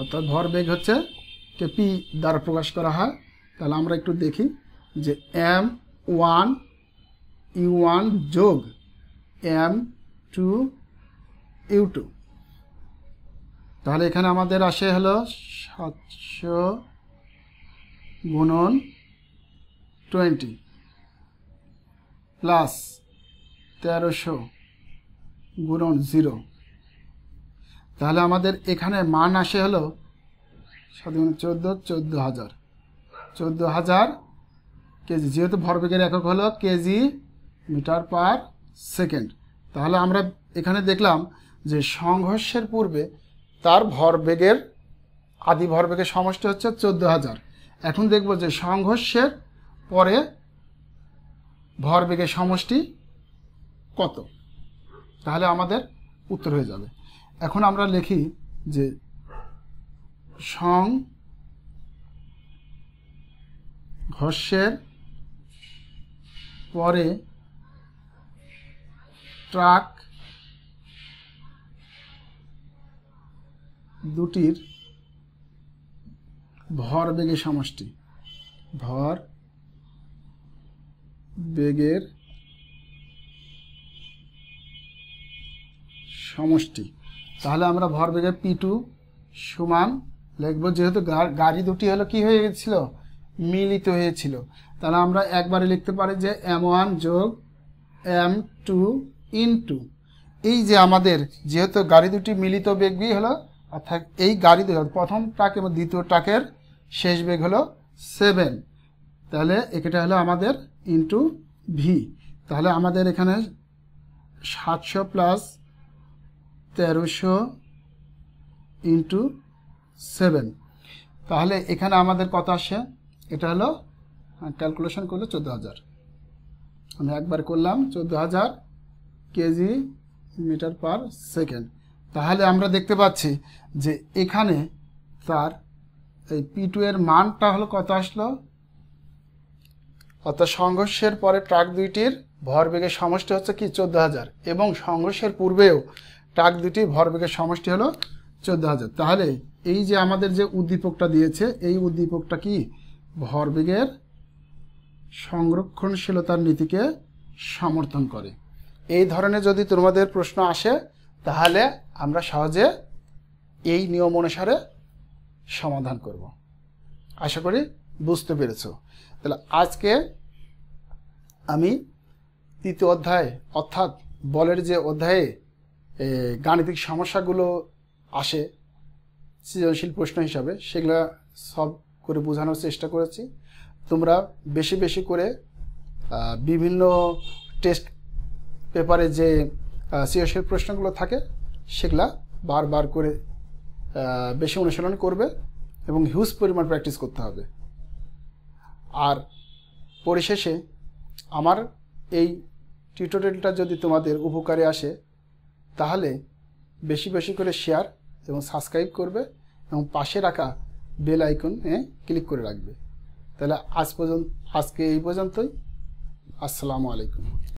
অর্থাৎ ভর বেগ হচ্ছে কে পি দ্বারা প্রকাশ করা হয় তাহলে আমরা একটু দেখি যে এম ওয়ান ইউ ওয়ান যোগ এম টু ইউ টু তাহলে এখানে আমাদের আসে হলো সাতশো গুণন টোয়েন্টি প্লাস তেরোশো গুণন জিরো তাহলে আমাদের এখানে মান আসে হলো সাধারণ চোদ্দো চোদ্দো হাজার চোদ্দো হাজার কেজি যেহেতু ভরবেগের একক হলো কেজি মিটার পার সেকেন্ড তাহলে আমরা এখানে দেখলাম যে সংঘর্ষের পূর্বে তার ভরবেগের আদি ভরবেগের সমষ্টি হচ্ছে চোদ্দ হাজার এখন দেখব যে সংঘর্ষের পরে ভরবেগের সমষ্টি কত তাহলে আমাদের উত্তর হয়ে যাবে এখন আমরা লিখি যে সংঘর্ষের পরে ট্রাক দুটির ভর বেগের সমষ্টি ভর বেগের সমষ্টি তাহলে আমরা ভর বেগে পি টু সমান লিখব যেহেতু গাড়ি দুটি হলো কি হয়ে গেছিল মিলিত হয়েছিল তাহলে আমরা একবারে লিখতে পারি যে এম ওয়ান যোগ এম টু ইন টু এই যে আমাদের যেহেতু গাড়ি দুটি মিলিত বেগবি হলো অর্থাৎ এই গাড়ি দুজন প্রথম ট্রাক এবং দ্বিতীয় ট্রাকের শেষ বেগ হলো সেভেন তাহলে এটা হলো আমাদের ইন্টু ভি তাহলে আমাদের এখানে সাতশো প্লাস তেরোশো ইন্টু সেভেন তাহলে এখানে আমাদের কত আসে এটা হলো ক্যালকুলেশন করলে চোদ্দো হাজার আমি একবার করলাম চোদ্দো হাজার কেজি মিটার পার সেকেন্ড তাহলে আমরা দেখতে পাচ্ছি যে এখানে তার এই পি টু এর মানটা হলো কত আসলো অর্থাৎ সংঘর্ষের পরে ট্রাক দুইটির ভরবেগের সমষ্টি হচ্ছে কি চোদ্দ হাজার এবং সংঘর্ষের পূর্বেও ট্রাক দুটি ভরবেগের সমষ্টি হলো চোদ্দ হাজার তাহলে এই যে আমাদের যে উদ্দীপকটা দিয়েছে এই উদ্দীপকটা কি ভরবেগের সংরক্ষণশীলতার নীতিকে সমর্থন করে এই ধরনের যদি তোমাদের প্রশ্ন আসে তাহলে আমরা সহজে এই নিয়ম অনুসারে সমাধান করব আশা করি বুঝতে পেরেছ তাহলে আজকে আমি তৃতীয় অধ্যায় অর্থাৎ বলের যে অধ্যায়ে গাণিতিক সমস্যাগুলো আসে সৃজনশীল প্রশ্ন হিসাবে সেগুলো সব করে বোঝানোর চেষ্টা করেছি তোমরা বেশি বেশি করে বিভিন্ন টেস্ট পেপারে যে সিএসের প্রশ্নগুলো থাকে সেগুলা বারবার করে বেশি অনুশীলন করবে এবং হিউজ পরিমাণ প্র্যাকটিস করতে হবে আর পরিশেষে আমার এই টিউটোরিয়ালটা যদি তোমাদের উপকারে আসে তাহলে বেশি বেশি করে শেয়ার এবং সাবস্ক্রাইব করবে এবং পাশে রাখা বেল আইকনে ক্লিক করে রাখবে তাহলে আজ পর্যন্ত আজকে এই পর্যন্তই আসসালামু আলাইকুম